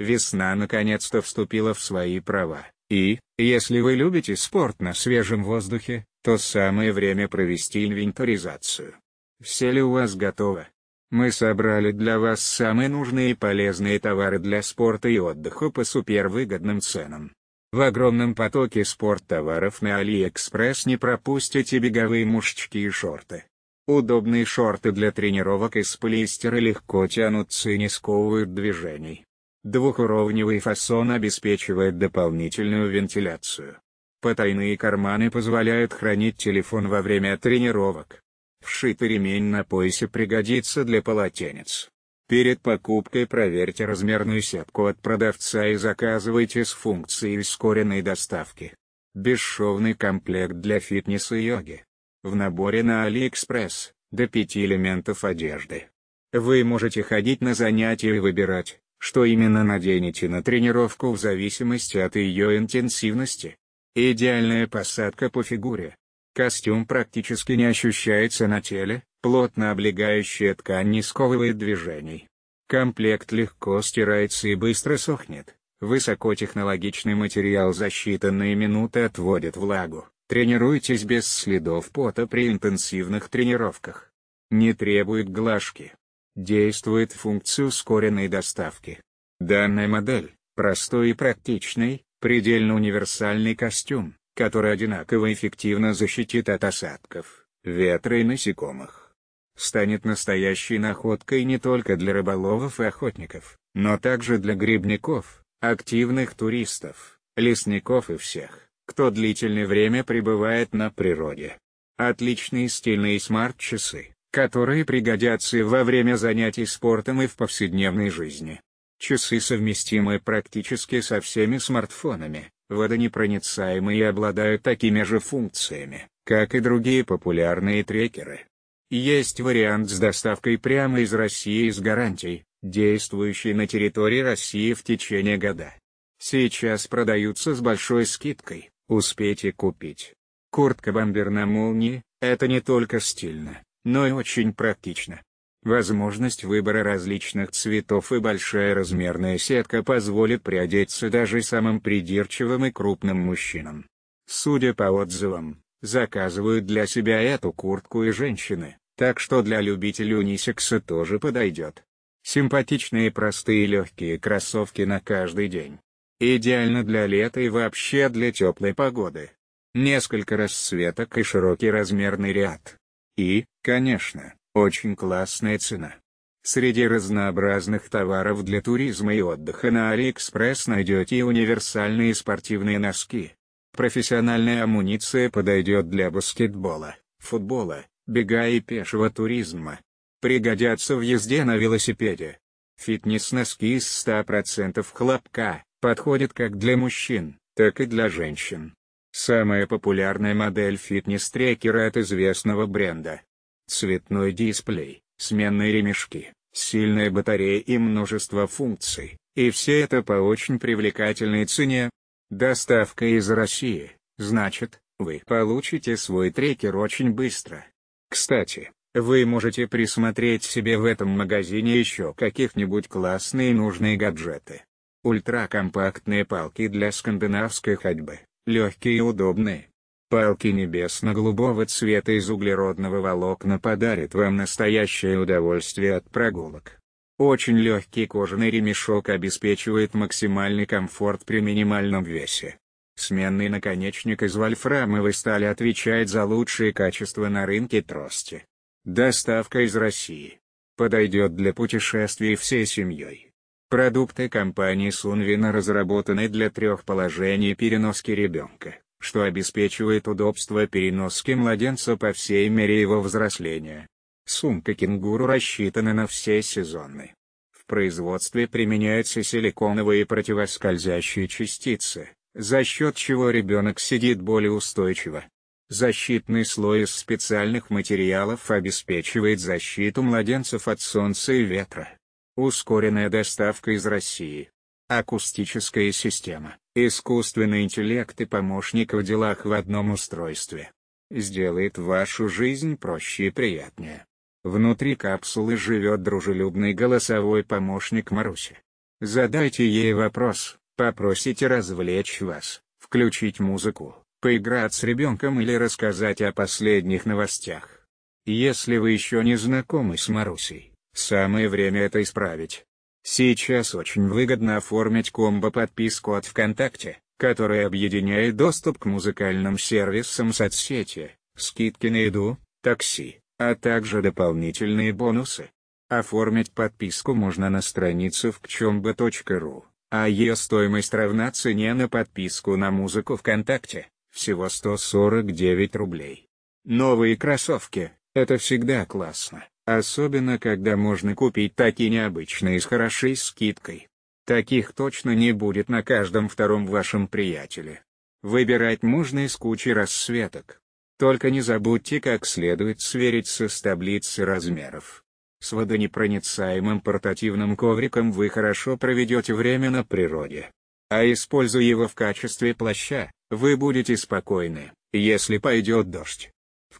весна наконец-то вступила в свои права, и, если вы любите спорт на свежем воздухе, то самое время провести инвентаризацию. Все ли у вас готово? Мы собрали для вас самые нужные и полезные товары для спорта и отдыха по супервыгодным ценам. В огромном потоке спорттоваров на AliExpress не пропустите беговые мушечки и шорты. Удобные шорты для тренировок из полиэстера легко тянутся и не сковывают движений. Двухуровневый фасон обеспечивает дополнительную вентиляцию. Потайные карманы позволяют хранить телефон во время тренировок. Вшитый ремень на поясе пригодится для полотенец. Перед покупкой проверьте размерную сетку от продавца и заказывайте с функцией ускоренной доставки. Бесшовный комплект для фитнеса и йоги. В наборе на AliExpress до 5 элементов одежды. Вы можете ходить на занятия и выбирать, что именно наденете на тренировку в зависимости от ее интенсивности. Идеальная посадка по фигуре. Костюм практически не ощущается на теле, плотно облегающая ткань не сковывает движений. Комплект легко стирается и быстро сохнет. Высокотехнологичный материал за считанные минуты отводит влагу. Тренируйтесь без следов пота при интенсивных тренировках. Не требует глажки действует функция ускоренной доставки. Данная модель – простой и практичный, предельно универсальный костюм, который одинаково эффективно защитит от осадков, ветра и насекомых. Станет настоящей находкой не только для рыболовов и охотников, но также для грибников, активных туристов, лесников и всех, кто длительное время пребывает на природе. Отличные стильные смарт-часы которые пригодятся во время занятий спортом и в повседневной жизни. Часы совместимы практически со всеми смартфонами, водонепроницаемые и обладают такими же функциями, как и другие популярные трекеры. Есть вариант с доставкой прямо из России с гарантией, действующий на территории России в течение года. Сейчас продаются с большой скидкой, успейте купить. Куртка-бомбер на молнии, это не только стильно, но и очень практично. Возможность выбора различных цветов и большая размерная сетка позволит приодеться даже самым придирчивым и крупным мужчинам. Судя по отзывам, заказывают для себя эту куртку и женщины, так что для любителей унисекса тоже подойдет. Симпатичные простые легкие кроссовки на каждый день. Идеально для лета и вообще для теплой погоды. Несколько расцветок и широкий размерный ряд. И, конечно, очень классная цена. Среди разнообразных товаров для туризма и отдыха на Алиэкспресс найдете универсальные спортивные носки. Профессиональная амуниция подойдет для баскетбола, футбола, бега и пешего туризма. Пригодятся в езде на велосипеде. Фитнес-носки из 100% хлопка подходят как для мужчин, так и для женщин. Самая популярная модель фитнес-трекера от известного бренда. Цветной дисплей, сменные ремешки, сильная батарея и множество функций, и все это по очень привлекательной цене. Доставка из России, значит, вы получите свой трекер очень быстро. Кстати, вы можете присмотреть себе в этом магазине еще каких-нибудь классные нужные гаджеты. Ультракомпактные палки для скандинавской ходьбы легкие и удобные. Палки небесно-голубого цвета из углеродного волокна подарят вам настоящее удовольствие от прогулок. Очень легкий кожаный ремешок обеспечивает максимальный комфорт при минимальном весе. Сменный наконечник из вольфрамовой стали отвечает за лучшие качества на рынке трости. Доставка из России. Подойдет для путешествий всей семьей. Продукты компании Sunvina разработаны для трех положений переноски ребенка, что обеспечивает удобство переноски младенца по всей мере его взросления. Сумка кенгуру рассчитана на все сезоны. В производстве применяются силиконовые противоскользящие частицы, за счет чего ребенок сидит более устойчиво. Защитный слой из специальных материалов обеспечивает защиту младенцев от солнца и ветра. Ускоренная доставка из России. Акустическая система. Искусственный интеллект и помощник в делах в одном устройстве. Сделает вашу жизнь проще и приятнее. Внутри капсулы живет дружелюбный голосовой помощник Маруси. Задайте ей вопрос, попросите развлечь вас, включить музыку, поиграть с ребенком или рассказать о последних новостях. Если вы еще не знакомы с Марусей, Самое время это исправить. Сейчас очень выгодно оформить комбо-подписку от ВКонтакте, которая объединяет доступ к музыкальным сервисам соцсети, скидки на еду, такси, а также дополнительные бонусы. Оформить подписку можно на странице в кчомбо.ру, а ее стоимость равна цене на подписку на музыку ВКонтакте, всего 149 рублей. Новые кроссовки, это всегда классно. Особенно когда можно купить такие необычные с хорошей скидкой. Таких точно не будет на каждом втором вашем приятеле. Выбирать можно из кучи расцветок. Только не забудьте как следует свериться с таблицей размеров. С водонепроницаемым портативным ковриком вы хорошо проведете время на природе. А используя его в качестве плаща, вы будете спокойны, если пойдет дождь.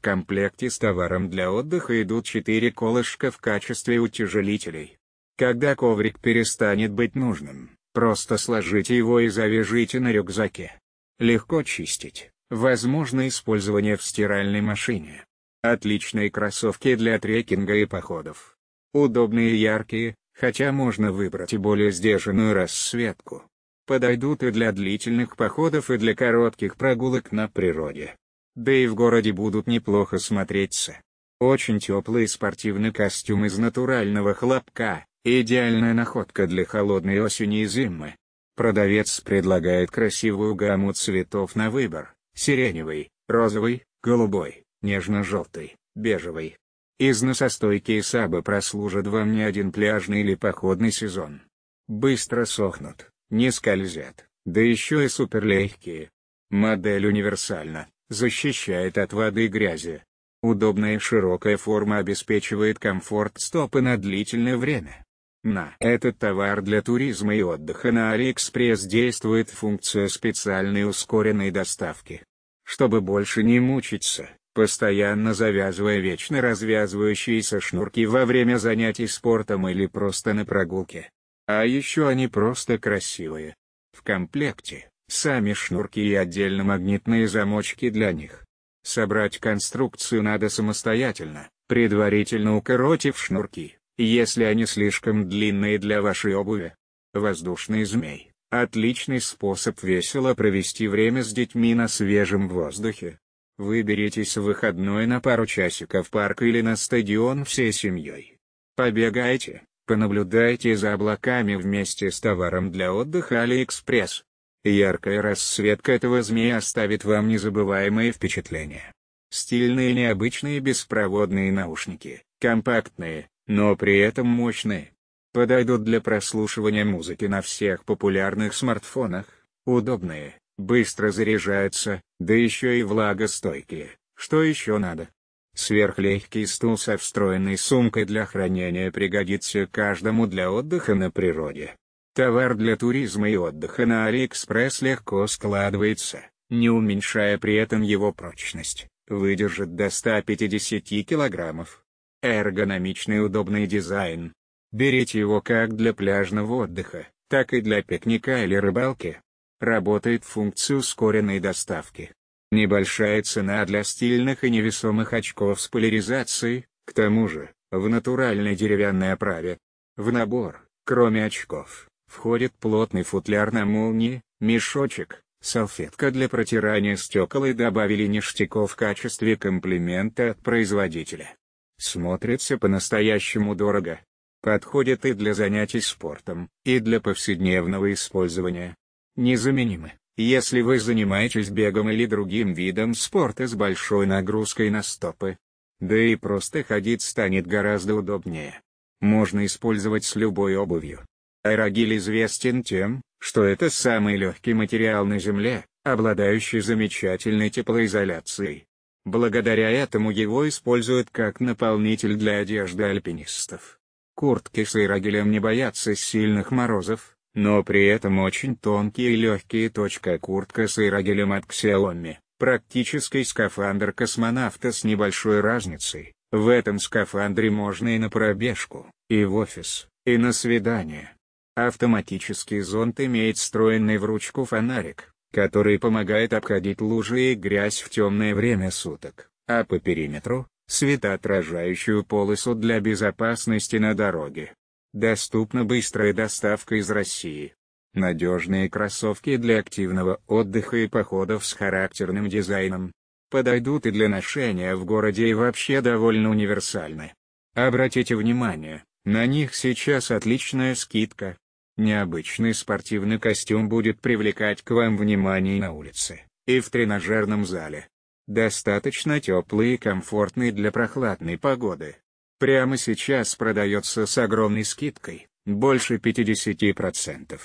В комплекте с товаром для отдыха идут 4 колышка в качестве утяжелителей. Когда коврик перестанет быть нужным, просто сложите его и завяжите на рюкзаке. Легко чистить, возможно использование в стиральной машине. Отличные кроссовки для трекинга и походов. Удобные и яркие, хотя можно выбрать и более сдержанную расцветку. Подойдут и для длительных походов и для коротких прогулок на природе да и в городе будут неплохо смотреться. Очень теплый спортивный костюм из натурального хлопка, идеальная находка для холодной осени и зимы. Продавец предлагает красивую гамму цветов на выбор, сиреневый, розовый, голубой, нежно-желтый, бежевый. Из носостойки сабы прослужат вам не один пляжный или походный сезон. Быстро сохнут, не скользят, да еще и суперлегкие. Модель универсальна, защищает от воды и грязи. Удобная широкая форма обеспечивает комфорт стопы на длительное время. На этот товар для туризма и отдыха на Алиэкспресс действует функция специальной ускоренной доставки. Чтобы больше не мучиться, постоянно завязывая вечно развязывающиеся шнурки во время занятий спортом или просто на прогулке. А еще они просто красивые. В комплекте сами шнурки и отдельно магнитные замочки для них. Собрать конструкцию надо самостоятельно, предварительно укоротив шнурки, если они слишком длинные для вашей обуви. Воздушный змей – отличный способ весело провести время с детьми на свежем воздухе. Выберитесь в выходной на пару часиков в парк или на стадион всей семьей. Побегайте, понаблюдайте за облаками вместе с товаром для отдыха Алиэкспресс. Яркая расцветка этого змея оставит вам незабываемые впечатления. Стильные необычные беспроводные наушники, компактные, но при этом мощные. Подойдут для прослушивания музыки на всех популярных смартфонах, удобные, быстро заряжаются, да еще и влагостойкие, что еще надо. Сверхлегкий стул со встроенной сумкой для хранения пригодится каждому для отдыха на природе. Товар для туризма и отдыха на Алиэкспресс легко складывается, не уменьшая при этом его прочность, выдержит до 150 килограммов. Эргономичный удобный дизайн. Берите его как для пляжного отдыха, так и для пикника или рыбалки. Работает функция ускоренной доставки. Небольшая цена для стильных и невесомых очков с поляризацией, к тому же, в натуральной деревянной оправе. В набор, кроме очков, входит плотный футляр на молнии, мешочек, салфетка для протирания стекол и добавили ништяко в качестве комплимента от производителя. Смотрится по-настоящему дорого. Подходит и для занятий спортом, и для повседневного использования. Незаменимы, если вы занимаетесь бегом или другим видом спорта с большой нагрузкой на стопы. Да и просто ходить станет гораздо удобнее. Можно использовать с любой обувью. Аэрогель известен тем, что это самый легкий материал на Земле, обладающий замечательной теплоизоляцией. Благодаря этому его используют как наполнитель для одежды альпинистов. Куртки с аэрогелем не боятся сильных морозов, но при этом очень тонкие и легкие. Куртка с аэрогелем от Xiaomi, практический скафандр космонавта с небольшой разницей. В этом скафандре можно и на пробежку, и в офис, и на свидание. Автоматический зонт имеет встроенный в ручку фонарик, который помогает обходить лужи и грязь в темное время суток, а по периметру — светоотражающую полосу для безопасности на дороге. Доступна быстрая доставка из России. Надежные кроссовки для активного отдыха и походов с характерным дизайном. Подойдут и для ношения в городе и вообще довольно универсальны. Обратите внимание, на них сейчас отличная скидка. Необычный спортивный костюм будет привлекать к вам внимание на улице и в тренажерном зале. Достаточно теплый и комфортный для прохладной погоды. Прямо сейчас продается с огромной скидкой, больше 50%.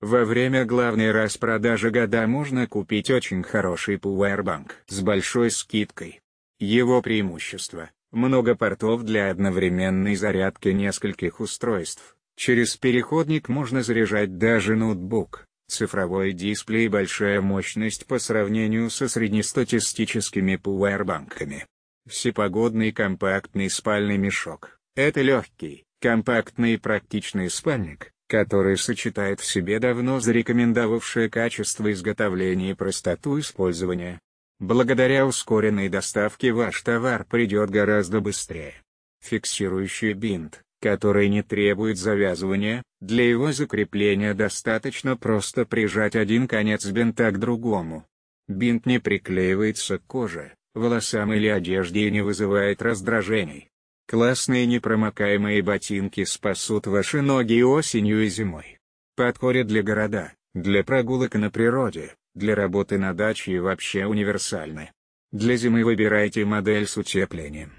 Во время главной распродажи года можно купить очень хороший пауэрбанк с большой скидкой. Его преимущество – много портов для одновременной зарядки нескольких устройств, Через переходник можно заряжать даже ноутбук, цифровой дисплей большая мощность по сравнению со среднестатистическими пауэрбанками. Всепогодный компактный спальный мешок – это легкий, компактный и практичный спальник, который сочетает в себе давно зарекомендовавшее качество изготовления и простоту использования. Благодаря ускоренной доставке ваш товар придет гораздо быстрее. Фиксирующий бинт который не требует завязывания, для его закрепления достаточно просто прижать один конец бинта к другому. Бинт не приклеивается к коже, волосам или одежде и не вызывает раздражений. Классные непромокаемые ботинки спасут ваши ноги осенью и зимой. Подходят для города, для прогулок на природе, для работы на даче и вообще универсальны. Для зимы выбирайте модель с утеплением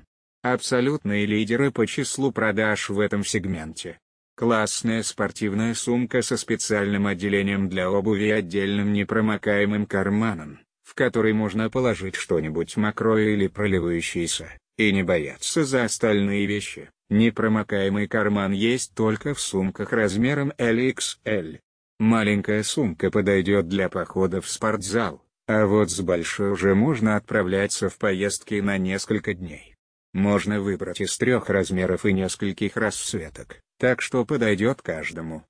абсолютные лидеры по числу продаж в этом сегменте. Классная спортивная сумка со специальным отделением для обуви и отдельным непромокаемым карманом, в который можно положить что-нибудь мокрое или проливающееся, и не бояться за остальные вещи. Непромокаемый карман есть только в сумках размером LXL. Маленькая сумка подойдет для похода в спортзал, а вот с большой уже можно отправляться в поездки на несколько дней. Можно выбрать из трех размеров и нескольких расцветок, так что подойдет каждому.